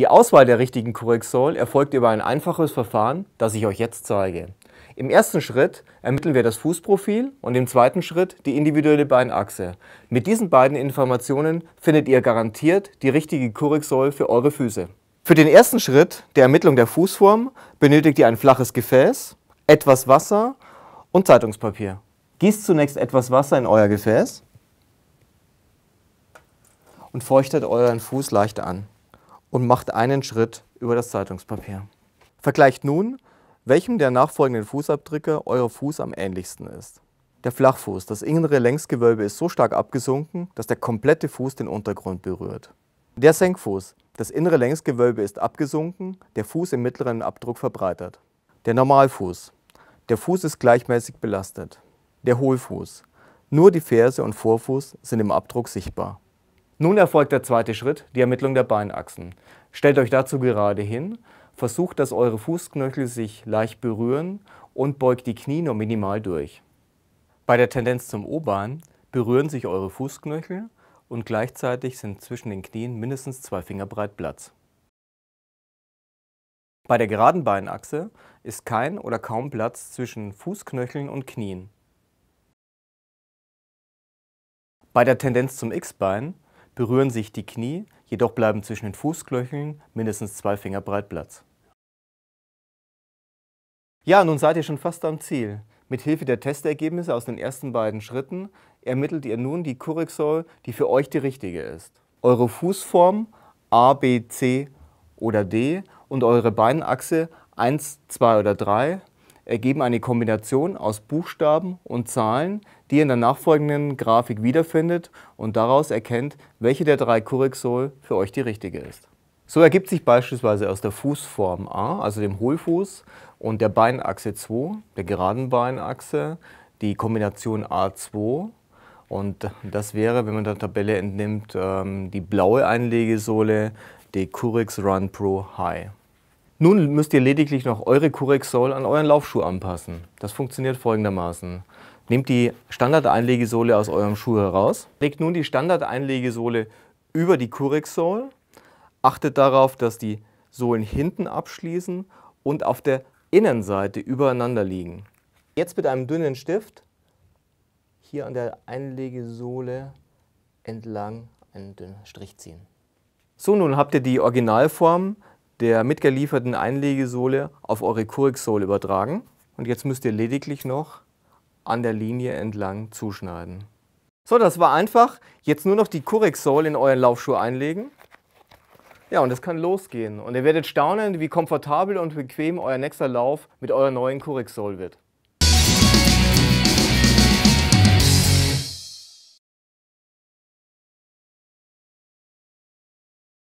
Die Auswahl der richtigen Korrektion erfolgt über ein einfaches Verfahren, das ich euch jetzt zeige. Im ersten Schritt ermitteln wir das Fußprofil und im zweiten Schritt die individuelle Beinachse. Mit diesen beiden Informationen findet ihr garantiert die richtige Korrektion für eure Füße. Für den ersten Schritt der Ermittlung der Fußform benötigt ihr ein flaches Gefäß, etwas Wasser und Zeitungspapier. Gießt zunächst etwas Wasser in euer Gefäß und feuchtet euren Fuß leicht an und macht einen Schritt über das Zeitungspapier. Vergleicht nun, welchem der nachfolgenden Fußabdrücke euer Fuß am ähnlichsten ist. Der Flachfuß, das innere Längsgewölbe ist so stark abgesunken, dass der komplette Fuß den Untergrund berührt. Der Senkfuß, das innere Längsgewölbe ist abgesunken, der Fuß im mittleren Abdruck verbreitert. Der Normalfuß, der Fuß ist gleichmäßig belastet. Der Hohlfuß, nur die Ferse und Vorfuß sind im Abdruck sichtbar. Nun erfolgt der zweite Schritt, die Ermittlung der Beinachsen. Stellt euch dazu gerade hin, versucht, dass eure Fußknöchel sich leicht berühren und beugt die Knie nur minimal durch. Bei der Tendenz zum O-Bein berühren sich eure Fußknöchel und gleichzeitig sind zwischen den Knien mindestens zwei Finger breit Platz. Bei der geraden Beinachse ist kein oder kaum Platz zwischen Fußknöcheln und Knien. Bei der Tendenz zum X-Bein berühren sich die Knie, jedoch bleiben zwischen den Fußknöcheln mindestens zwei Finger breit Platz. Ja, nun seid ihr schon fast am Ziel. Mit Hilfe der Testergebnisse aus den ersten beiden Schritten ermittelt ihr nun die Correxol, die für euch die richtige ist. Eure Fußform A, B, C oder D und eure Beinachse 1, 2 oder 3 ergeben eine Kombination aus Buchstaben und Zahlen, die ihr in der nachfolgenden Grafik wiederfindet und daraus erkennt, welche der drei Corrixol für euch die richtige ist. So ergibt sich beispielsweise aus der Fußform A, also dem Hohlfuß, und der Beinachse 2, der geraden Beinachse, die Kombination A2. Und das wäre, wenn man der Tabelle entnimmt, ähm, die blaue Einlegesohle, die Curex Run Pro High. Nun müsst ihr lediglich noch eure Curex Soul an euren Laufschuh anpassen. Das funktioniert folgendermaßen. Nehmt die Standardeinlegesohle aus eurem Schuh heraus. Legt nun die Standardeinlegesohle über die Currix-Sohle. Achtet darauf, dass die Sohlen hinten abschließen und auf der Innenseite übereinander liegen. Jetzt mit einem dünnen Stift hier an der Einlegesohle entlang einen dünnen Strich ziehen. So, nun habt ihr die Originalform der mitgelieferten Einlegesohle auf eure Kuriksohle übertragen. Und jetzt müsst ihr lediglich noch an der Linie entlang zuschneiden. So, das war einfach. Jetzt nur noch die Correxol in euren Laufschuh einlegen. Ja, und es kann losgehen. Und ihr werdet staunen, wie komfortabel und bequem euer nächster Lauf mit eurer neuen Correxol wird.